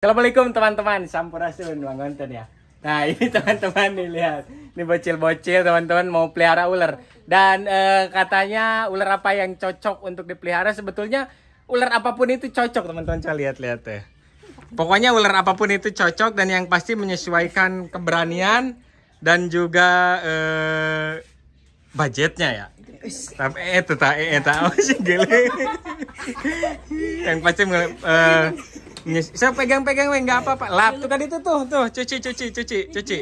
Assalamualaikum teman-teman, Sampurasun, Wangonten ya. Nah ini teman-teman nih lihat, ini bocil-bocil teman-teman mau pelihara ular dan eh, katanya ular apa yang cocok untuk dipelihara sebetulnya ular apapun itu cocok teman-teman coba lihat-lihat ya. Pokoknya ular apapun itu cocok dan yang pasti menyesuaikan keberanian dan juga eh, budgetnya ya. Tapi eh tetap eh tetap eh, masih sih gele. yang pasti eh, Yes. Saya pegang-pegang weh, enggak apa-apa. Lap tuh tadi tuh tuh, tuh cuci cuci cuci cuci.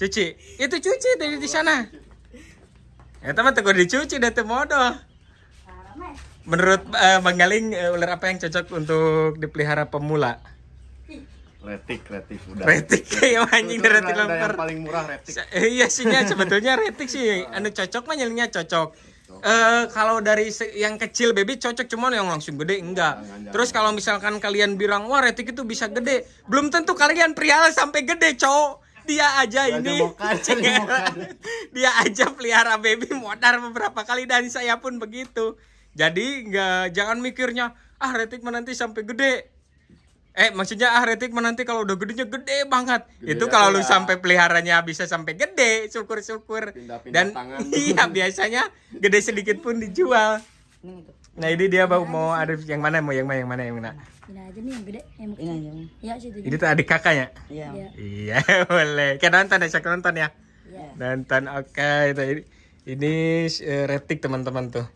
Cuci. Itu cuci dari di sana. Ya teman tegur dicuci dari modo. Menurut uh, Bang Galing uh, ular apa yang cocok untuk dipelihara pemula? Retik, retik udah. Retik ya anjing dari retik lempar. Paling murah retik. Iya sih sebetulnya retik sih. Anu cocok mah nyelinya cocok cocok. Uh, eh, kalau dari yang kecil baby cocok cuman yang langsung gede enggak. Terus kalau misalkan kalian bilang wah retik itu bisa gede, belum tentu kalian pria sampai gede, cowok dia aja Gak ini dia aja pelihara baby modar beberapa kali dan saya pun begitu jadi enggak jangan mikirnya ah retik menanti sampai gede Eh maksudnya ah, retik nanti kalau udah gedenya gede banget. Gede itu ya, kalau ya. lu sampai peliharanya bisa sampai gede, syukur-syukur. Dan tangan. iya biasanya gede sedikit pun dijual. Nah ini dia mau mau Arif yang mana mau yang mana yang mana yang mana? Ini aja nih yang gede, yang ini Ya Ini tuh adik kakaknya. Iya. Iya, iya boleh. Kita nonton ya, saya nonton ya. Iya. Nonton oke okay. itu ini, ini eh, retik teman-teman tuh.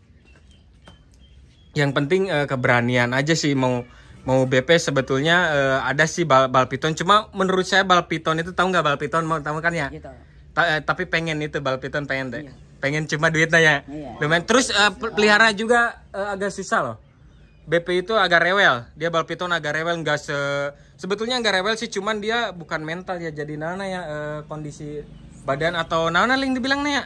Yang penting eh, keberanian aja sih mau mau BP sebetulnya uh, ada sih bal, bal piton cuma menurut saya bal piton itu tahu nggak bal piton mau tahu kan ya gitu. Ta, uh, tapi pengen itu bal piton pengen deh iya. pengen cuma duitnya ya iya. lumayan terus uh, pelihara juga uh, agak susah loh BP itu agak rewel dia bal piton agak rewel nggak se sebetulnya nggak rewel sih cuman dia bukan mental ya jadi nana ya uh, kondisi badan atau nana link nih ya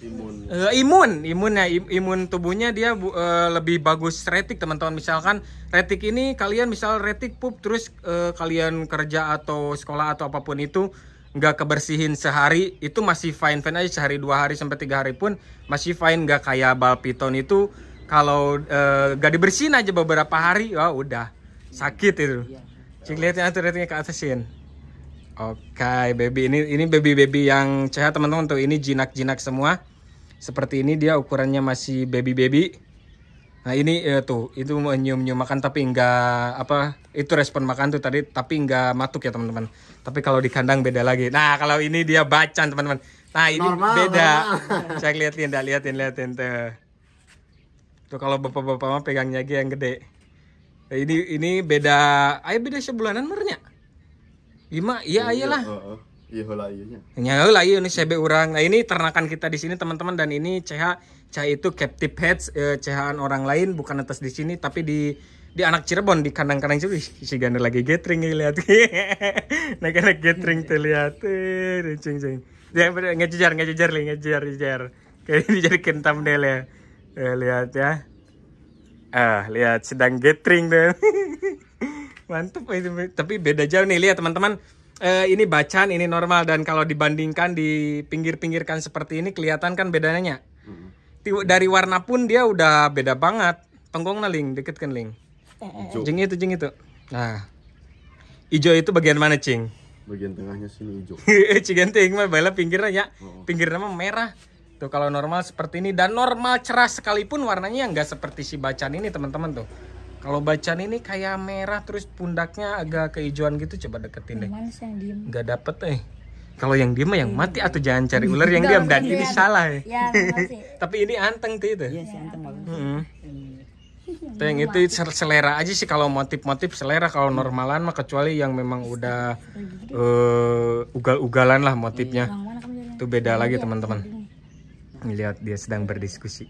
imun uh, imun imun ya imun tubuhnya dia uh, lebih bagus retik teman-teman misalkan retik ini kalian misal retik pup terus uh, kalian kerja atau sekolah atau apapun itu nggak kebersihin sehari itu masih fine fine aja sehari dua hari sampai tiga hari pun masih fine nggak kayak balpiton itu kalau uh, gak dibersihin aja beberapa hari wah udah sakit itu iya. cek lihat atur ke atasin Oke, okay, baby ini ini baby baby yang sehat teman-teman tuh ini jinak jinak semua seperti ini dia ukurannya masih baby-baby nah ini ya, tuh itu nyium-nyium makan tapi nggak apa itu respon makan tuh tadi tapi nggak matuk ya teman-teman tapi kalau di kandang beda lagi nah kalau ini dia bacan teman-teman nah ini normal, beda normal. saya liatin dah liatin liatin tuh tuh kalau bapak-bapak mah pegangnya aja yang gede nah, ini ini beda Ayah beda sebulanan mernya Ima, iya iyalah. lah. Oh, uh. Oh. Iya lah iya. Ya lah iya ini CB orang. Nah ini ternakan kita di sini teman-teman dan ini CH CH itu captive pets eh, ch orang lain bukan atas di sini tapi di di anak Cirebon di kandang-kandang sih si Gander lagi gathering eh, lihat. nah naik gathering tuh lihat. Eh, cing cing. Dia ya, ngejar ngejar li ngejar ngejar. Kayak ini jadi kentam deh ya. lihat ya. Ah, lihat sedang gathering tuh. mantep itu. Tapi beda jauh nih lihat teman-teman uh, ini bacaan, ini normal dan kalau dibandingkan di pinggir-pinggirkan seperti ini kelihatan kan bedanya. Hmm. Dari warna pun dia udah beda banget. Tongkong naling, deket kan ling. Jeng itu, jing itu. Nah, hijau itu bagian mana cing? Bagian tengahnya sini hijau. Cigenting mah bela pinggirnya ya. Oh. Pinggirnya mah merah. Tuh kalau normal seperti ini dan normal cerah sekalipun warnanya nggak seperti si bacan ini teman-teman tuh. Kalau bacan ini kayak merah terus pundaknya agak keijuan gitu coba deketin deh. Gak dapet eh. Kalau yang diem yang mati iya. atau jangan cari ular yang diem dan ini iya. salah ya. Tapi ini anteng tuh itu. Iya, yang itu selera aja sih kalau motif-motif selera kalau normalan mah kecuali yang memang udah gitu eh, ugal-ugalan lah motifnya. Itu beda lagi teman-teman. Lihat dia sedang berdiskusi.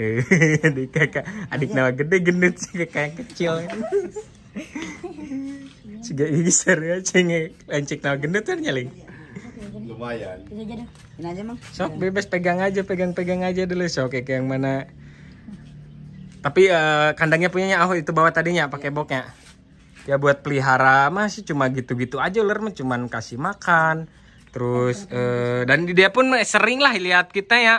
adik kakak adik nama gede gendut sih kakak yang kecil Ciga seru ya cenge lancik nama gendut kan nyeling lumayan sok bebas pegang aja pegang pegang aja dulu sok kayak yang mana tapi uh, kandangnya punyanya aku oh, itu bawa tadinya pakai iya. boknya ya buat pelihara masih cuma gitu-gitu aja ular cuman kasih makan terus uh, dan dia pun sering lah lihat kita ya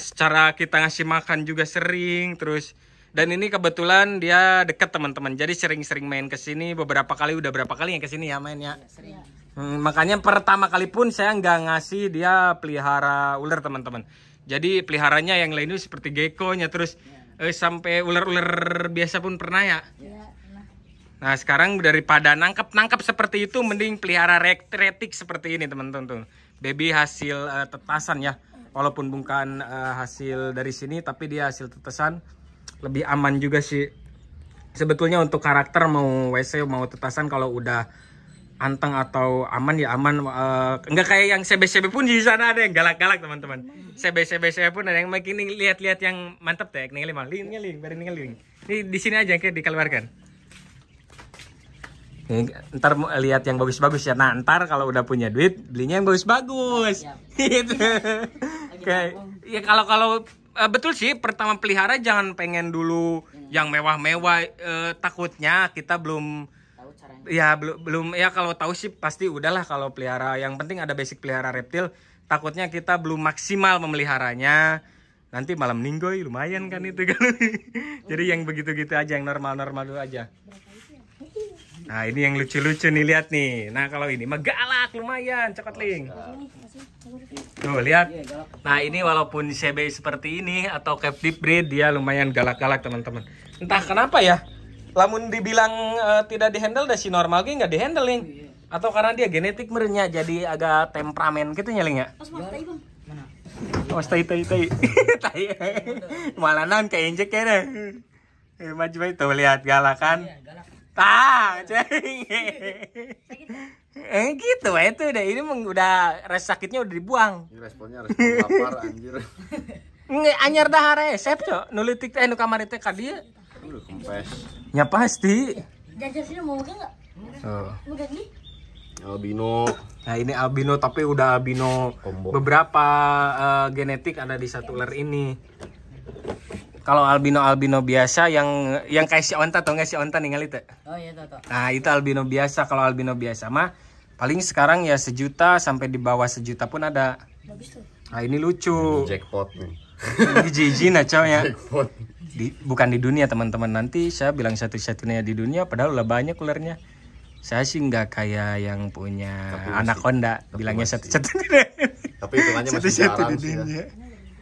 secara kita ngasih makan juga sering terus dan ini kebetulan dia deket teman-teman jadi sering-sering main ke sini beberapa kali udah berapa kali yang ke sini ya mainnya iya, Hmm, makanya pertama kali pun saya nggak ngasih dia pelihara ular teman-teman jadi peliharanya yang lainnya seperti geckonya terus ya. eh, sampai ular-ular biasa pun pernah ya, ya nah. nah sekarang daripada nangkep nangkep seperti itu mending pelihara retik seperti ini teman-teman baby hasil uh, eh, tetasan ya walaupun bukan uh, hasil dari sini tapi dia hasil tetesan lebih aman juga sih sebetulnya untuk karakter mau WC mau tetesan kalau udah anteng atau aman ya aman uh, eh, enggak kayak yang CBCB pun di sana ada yang galak-galak teman-teman CBCBC pun ada yang makin lihat-lihat yang mantep deh nih lima link link link ini di sini aja yang dikeluarkan Nih, ntar lihat yang bagus-bagus ya. Nah, ntar kalau udah punya duit, belinya yang bagus-bagus. Iya. gitu. Kayak ya kalau kalau uh, betul sih pertama pelihara jangan pengen dulu hmm. yang mewah-mewah uh, takutnya kita belum tahu Ya, belum belum ya kalau tahu sih pasti udahlah kalau pelihara. Yang penting ada basic pelihara reptil, takutnya kita belum maksimal memeliharanya nanti malam ninggoy lumayan kan hmm. itu kan jadi yang begitu-gitu aja yang normal-normal dulu aja Nah ini yang lucu-lucu nih lihat nih. Nah kalau ini megalak lumayan lumayan link. Tuh lihat. Iya, nah ini walaupun CB seperti ini atau captive breed dia lumayan galak-galak teman-teman. Entah kenapa ya. Lamun dibilang uh, tidak dihandle dah si normal gue nggak dihandle ling. Iya. Atau karena dia genetik merenya jadi agak temperamen gitu nyeling ya. Oh, stay stay stay. Tai. Iya, Malanan kayak injek ya deh. Maju itu lihat galak kan ah ceng eh gitu wah eh, itu udah ini udah rasa sakitnya udah dibuang responnya respon lapar anjir nggak anyar dah resep eh, cok nulitik eh nu kamar itu kadi udah kempes ya pasti jajar sini mau gak nggak oh. udah albino nah ini albino tapi udah albino beberapa uh, genetik ada di satu ler ini kalau albino albino biasa yang yang kayak si onta atau nggak si onta ninggalin? itu oh iya tahu nah itu albino biasa kalau albino biasa mah paling sekarang ya sejuta sampai di bawah sejuta pun ada nah ini lucu jackpot nih ini jijin aja ya jackpot di, bukan di dunia teman-teman nanti saya bilang satu-satunya di dunia padahal udah banyak ularnya saya sih nggak kayak yang punya anak Honda bilangnya satu-satunya tapi hitungannya masih satu -satu jarang sih ya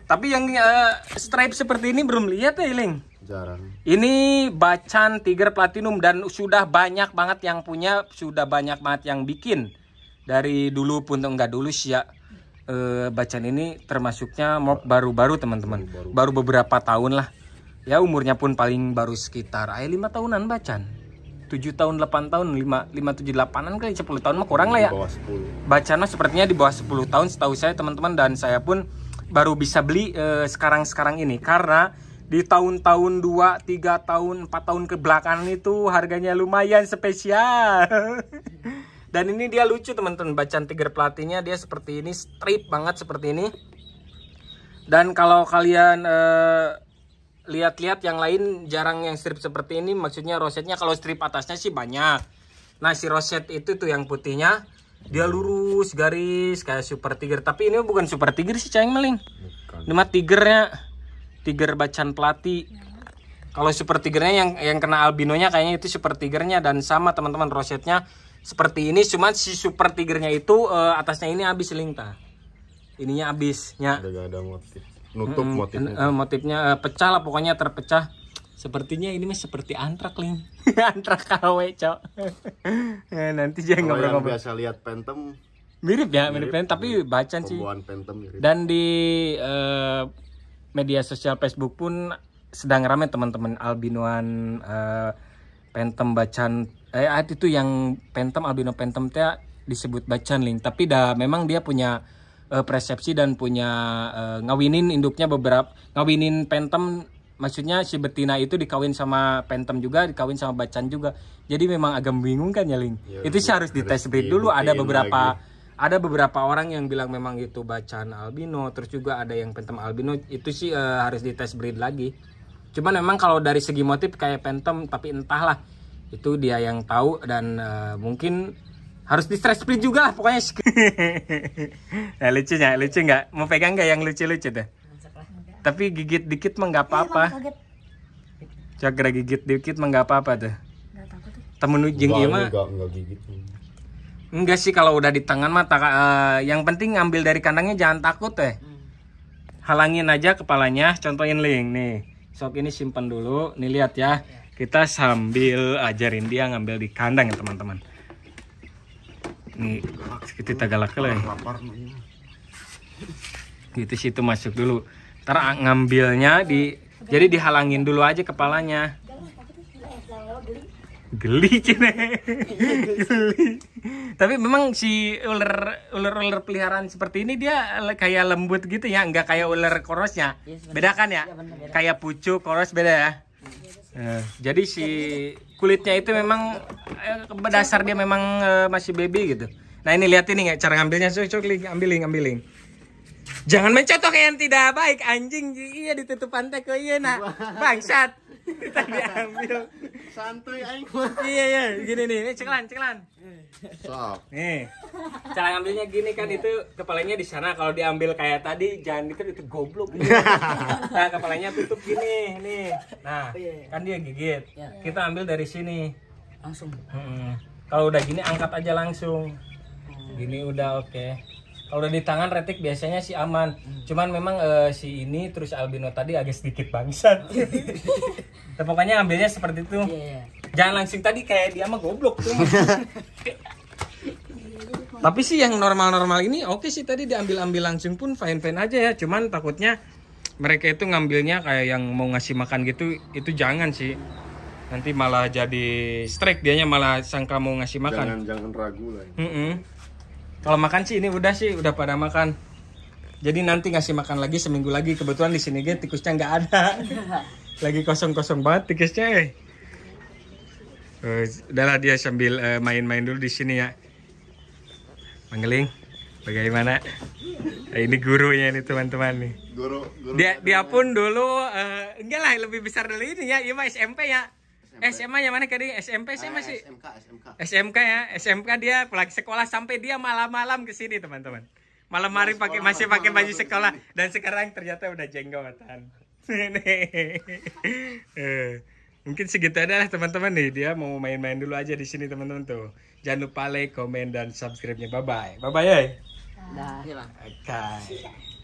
tapi yang uh, stripe seperti ini belum lihat ya, Iling? Jarang. Ini bacan Tiger Platinum dan sudah banyak banget yang punya, sudah banyak banget yang bikin. Dari dulu pun enggak dulu sih ya. Uh, eh, bacan ini termasuknya mob baru-baru teman-teman. Baru, baru beberapa tahun lah. Ya umurnya pun paling baru sekitar ay 5 tahunan bacan. 7 tahun 8 tahun 5 5 7 8-an kali 10 tahun mah kurang lah ya. Di Bacan mah sepertinya di bawah 10 tahun setahu saya teman-teman dan saya pun baru bisa beli eh, sekarang-sekarang ini karena di tahun-tahun 2, 3 tahun, 4 tahun ke belakang itu harganya lumayan spesial. Dan ini dia lucu teman-teman, bacaan tiger pelatihnya dia seperti ini, strip banget seperti ini. Dan kalau kalian eh, lihat-lihat uh, yang lain jarang yang strip seperti ini, maksudnya rosetnya kalau strip atasnya sih banyak. Nah, si roset itu tuh yang putihnya dia lurus garis kayak super tiger tapi ini bukan super tiger sih cang meling ini mah tigernya tiger bacan pelati kalau super tigernya yang yang kena albinonya kayaknya itu super tigernya dan sama teman-teman rosetnya seperti ini cuma si super tigernya itu uh, atasnya ini habis lingta ininya habisnya ada, ada motif nutup -hmm. motifnya eh, motifnya uh, pecah lah pokoknya terpecah Sepertinya ini mah seperti antrak, Ling. antrak KW, Cok. nah, nanti jangan ngobrol-ngobrol. biasa lihat Phantom mirip ya, mirip, mirip Phantom, tapi mirip. bacaan sih. Phantom mirip. Dan di uh, media sosial Facebook pun sedang ramai teman-teman albinoan uh, Phantom bacan eh ah, itu yang Phantom albino Phantom teh disebut bacan Ling, tapi dah memang dia punya uh, persepsi dan punya uh, ngawinin induknya beberapa ngawinin Phantom maksudnya si betina itu dikawin sama pentem juga, dikawin sama Bacan juga. Jadi memang agak bingung kan ya, Ling? Ya, itu sih harus dites breed dulu. Ada beberapa lagi. ada beberapa orang yang bilang memang itu Bacan albino, terus juga ada yang pentem albino. Itu sih uh, harus dites breed lagi. Cuman memang kalau dari segi motif kayak pentem tapi entahlah itu dia yang tahu dan uh, mungkin harus di stress juga lah pokoknya nah, eh, lucunya, lucu nggak mau pegang nggak yang lucu lucu deh tapi gigit dikit mah nggak iya, apa-apa. Cakra gigit dikit mah nggak apa-apa tuh. Temen ujung iya mah. Enggak sih kalau udah di tangan mah uh, yang penting ngambil dari kandangnya jangan takut teh. Hmm. Halangin aja kepalanya, contohin link nih. Sok ini simpan dulu, nih lihat ya. Kita sambil ajarin dia ngambil di kandang ya teman-teman. Nih, kita galak lagi Gitu sih itu masuk dulu. Ntar ngambilnya di jadi dihalangin dulu aja kepalanya. Geli cene. Tapi memang si ular ular ular peliharaan seperti ini dia kayak lembut gitu ya, nggak kayak ular korosnya. Iya, beda kan ya? Iya, kayak pucuk koros beda ya. Eh, jadi si kulitnya itu memang berdasar eh, dasar dia memang eh, masih baby gitu. Nah ini lihat ini cara ngambilnya cuy cuy, ambilin ambilin. Jangan mencontoh yang tidak baik anjing. Iya ditutup pantai ke iya nak. Bangsat. kita diambil Santuy anjing, iya iya gini nih. Ini eh, ceklan ceklan. Sok. Nih. Eh. Cara ambilnya gini kan itu kepalanya di sana kalau diambil kayak tadi jangan itu itu goblok. nah, kepalanya tutup gini nih. Nah, iya. kan dia gigit. Iya. Kita ambil dari sini. Langsung. Kalau udah gini angkat aja langsung. Oh. Gini udah oke. Okay kalau di tangan retik biasanya si aman hmm. cuman memang uh, si ini terus albino tadi agak sedikit bangsat nah, pokoknya ambilnya seperti itu yeah. Iya. jangan langsing tadi kayak dia mah goblok tuh tapi sih yang normal-normal ini oke okay sih tadi diambil-ambil langsung pun fine-fine aja ya cuman takutnya mereka itu ngambilnya kayak yang mau ngasih makan gitu itu jangan sih nanti malah jadi strike dianya malah sangka mau ngasih makan jangan jangan ragu lah ya. mm -mm. Kalau makan sih ini udah sih udah pada makan. Jadi nanti ngasih makan lagi seminggu lagi. Kebetulan di sini gitu tikusnya nggak ada. lagi kosong-kosong banget tikusnya. Uh, udahlah dia sambil eh, main-main uh, dulu di sini ya. Mengeling. bagaimana? Nah, ini gurunya ini teman-teman nih. Guru, guru. Dia dia pun dulu uh, enggak lah lebih besar dari ini ya. Iya SMP ya. SMP. Eh, SMA yang mana tadi? SMP ah, sih masih SMK, SMK. SMK ya. SMK dia pulang sekolah sampai dia malam-malam ke sini, teman-teman. Malam hari ya, pakai masih pakai baju sekolah dan sekarang ternyata udah jenggotan. Eh, mungkin segitu aja lah teman-teman nih. Dia mau main-main dulu aja di sini, teman-teman tuh. Jangan lupa like, komen dan subscribe-nya. Bye bye. Bye bye, ya. Dah. Oke. Okay.